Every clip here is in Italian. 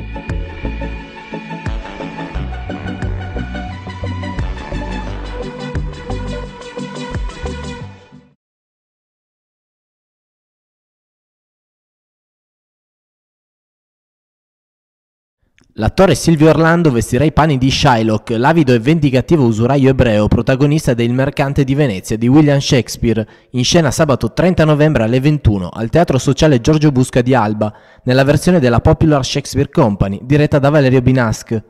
you L'attore Silvio Orlando vestirà i panni di Shylock, l'avido e vendicativo usuraio ebreo protagonista de Il mercante di Venezia di William Shakespeare, in scena sabato 30 novembre alle 21 al Teatro Sociale Giorgio Busca di Alba, nella versione della Popular Shakespeare Company, diretta da Valerio Binask.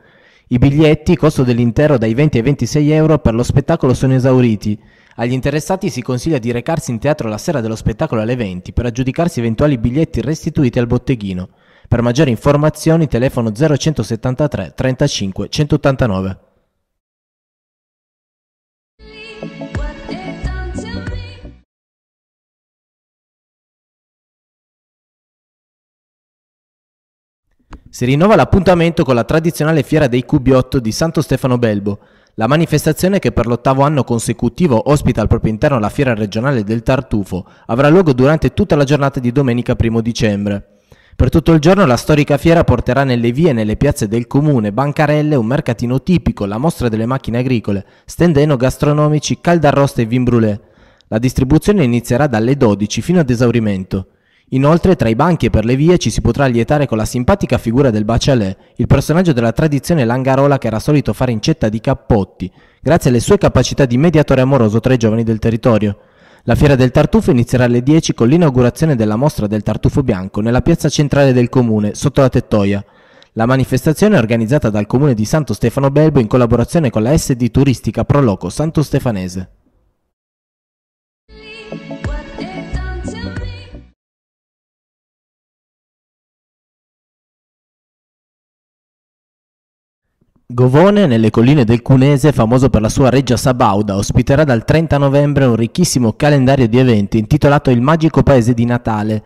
I biglietti, costo dell'intero dai 20 ai 26 euro per lo spettacolo, sono esauriti. Agli interessati si consiglia di recarsi in teatro la sera dello spettacolo alle 20 per aggiudicarsi eventuali biglietti restituiti al botteghino. Per maggiori informazioni telefono 0173 35 189. Si rinnova l'appuntamento con la tradizionale fiera dei Cubiotto di Santo Stefano Belbo, la manifestazione che per l'ottavo anno consecutivo ospita al proprio interno la fiera regionale del Tartufo avrà luogo durante tutta la giornata di domenica 1 dicembre. Per tutto il giorno la storica fiera porterà nelle vie e nelle piazze del comune bancarelle, un mercatino tipico, la mostra delle macchine agricole, stendeno gastronomici, caldarroste e vin brûlé. La distribuzione inizierà dalle 12 fino ad esaurimento. Inoltre tra i banchi e per le vie ci si potrà lietare con la simpatica figura del Bacialè, il personaggio della tradizione langarola che era solito fare incetta di cappotti, grazie alle sue capacità di mediatore amoroso tra i giovani del territorio. La Fiera del Tartufo inizierà alle 10 con l'inaugurazione della mostra del tartufo bianco nella piazza centrale del comune, sotto la tettoia. La manifestazione è organizzata dal comune di Santo Stefano Belbo in collaborazione con la SD turistica Proloco Santo Stefanese. Govone, nelle colline del Cunese, famoso per la sua reggia Sabauda, ospiterà dal 30 novembre un ricchissimo calendario di eventi intitolato Il magico paese di Natale,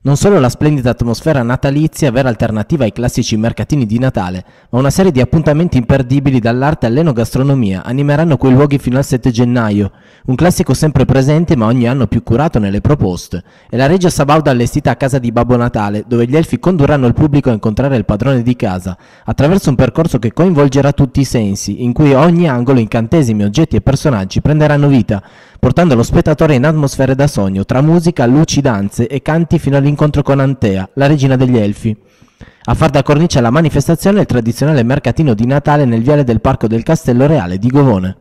non solo la splendida atmosfera natalizia, vera alternativa ai classici mercatini di Natale, ma una serie di appuntamenti imperdibili dall'arte all'enogastronomia animeranno quei luoghi fino al 7 gennaio, un classico sempre presente ma ogni anno più curato nelle proposte, e la regia Sabauda allestita a casa di Babbo Natale, dove gli elfi condurranno il pubblico a incontrare il padrone di casa, attraverso un percorso che coinvolgerà tutti i sensi, in cui a ogni angolo incantesimi, oggetti e personaggi prenderanno vita, portando lo spettatore in atmosfere da sogno, tra musica, luci, danze e canti fino all'incontro con Antea, la regina degli elfi. A far da cornice alla manifestazione è il tradizionale mercatino di Natale nel viale del Parco del Castello Reale di Govone.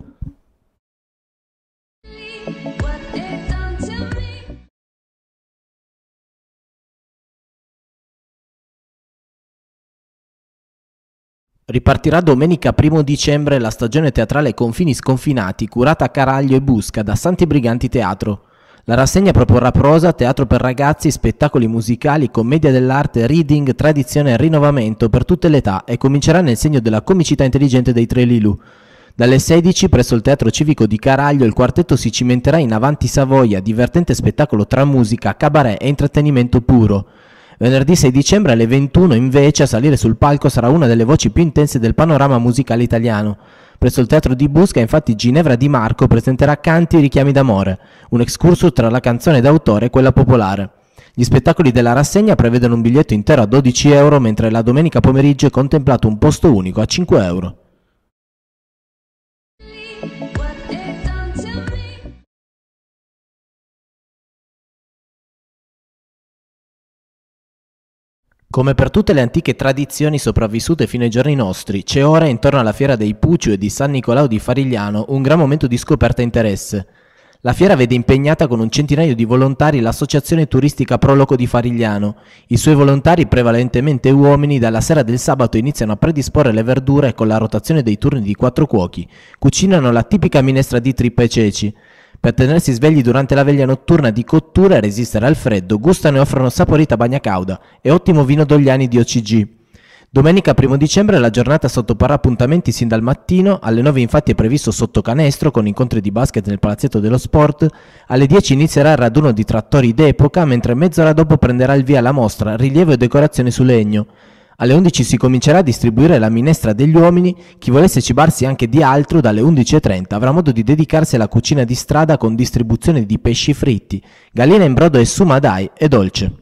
Ripartirà domenica 1 dicembre la stagione teatrale Confini Sconfinati, curata a Caraglio e Busca da Santi Briganti Teatro. La rassegna proporrà prosa, teatro per ragazzi, spettacoli musicali, commedia dell'arte, reading, tradizione e rinnovamento per tutte le età e comincerà nel segno della comicità intelligente dei Tre Lilù. Dalle 16 presso il Teatro Civico di Caraglio il quartetto si cimenterà in Avanti Savoia, divertente spettacolo tra musica, cabaret e intrattenimento puro. Venerdì 6 dicembre alle 21 invece a salire sul palco sarà una delle voci più intense del panorama musicale italiano. Presso il teatro di Busca infatti Ginevra Di Marco presenterà Canti e Richiami d'amore, un excursus tra la canzone d'autore e quella popolare. Gli spettacoli della rassegna prevedono un biglietto intero a 12 euro mentre la domenica pomeriggio è contemplato un posto unico a 5 euro. Come per tutte le antiche tradizioni sopravvissute fino ai giorni nostri, c'è ora intorno alla fiera dei Puccio e di San Nicolao di Farigliano un gran momento di scoperta e interesse. La fiera vede impegnata con un centinaio di volontari l'associazione turistica Proloco di Farigliano. I suoi volontari, prevalentemente uomini, dalla sera del sabato iniziano a predisporre le verdure con la rotazione dei turni di quattro cuochi. Cucinano la tipica minestra di trippa e ceci. Per tenersi svegli durante la veglia notturna di cottura e resistere al freddo, gustano e offrono saporita bagna cauda e ottimo vino dogliani di OCG. Domenica 1 dicembre la giornata sottoporrà appuntamenti sin dal mattino, alle 9 infatti è previsto sotto canestro con incontri di basket nel palazzetto dello sport, alle 10 inizierà il raduno di trattori d'epoca mentre mezz'ora dopo prenderà il via la mostra, rilievo e decorazione su legno. Alle 11 si comincerà a distribuire la minestra degli uomini, chi volesse cibarsi anche di altro dalle 11.30 avrà modo di dedicarsi alla cucina di strada con distribuzione di pesci fritti, galina in brodo e sumadai e dolce.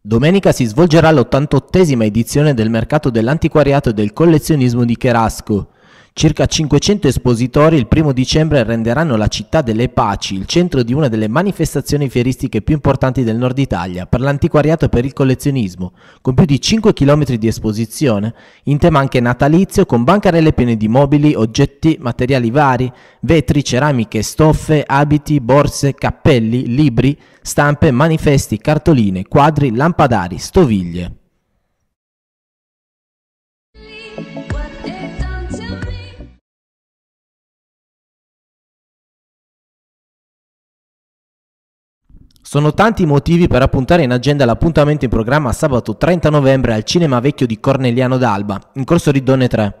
Domenica si svolgerà l'88esima edizione del mercato dell'antiquariato e del collezionismo di Cherasco. Circa 500 espositori il primo dicembre renderanno la città delle Paci il centro di una delle manifestazioni fieristiche più importanti del nord Italia per l'antiquariato e per il collezionismo, con più di 5 km di esposizione, in tema anche natalizio con bancarelle piene di mobili, oggetti, materiali vari, vetri, ceramiche, stoffe, abiti, borse, cappelli, libri, stampe, manifesti, cartoline, quadri, lampadari, stoviglie. Sono tanti i motivi per appuntare in agenda l'appuntamento in programma sabato 30 novembre al Cinema Vecchio di Corneliano d'Alba, in corso Riddone 3.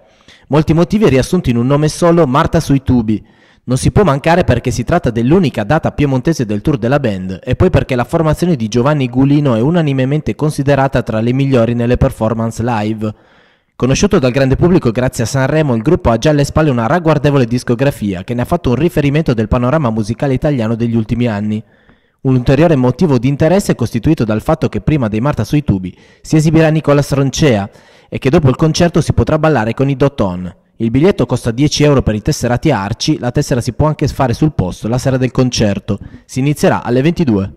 Molti motivi riassunti in un nome solo, Marta sui tubi. Non si può mancare perché si tratta dell'unica data piemontese del tour della band e poi perché la formazione di Giovanni Gulino è unanimemente considerata tra le migliori nelle performance live. Conosciuto dal grande pubblico grazie a Sanremo, il gruppo ha già alle spalle una ragguardevole discografia che ne ha fatto un riferimento del panorama musicale italiano degli ultimi anni. Un ulteriore motivo di interesse è costituito dal fatto che prima dei Marta sui tubi si esibirà Nicola Stroncea e che dopo il concerto si potrà ballare con i Doton. Il biglietto costa 10 euro per i tesserati arci, la tessera si può anche fare sul posto la sera del concerto. Si inizierà alle 22.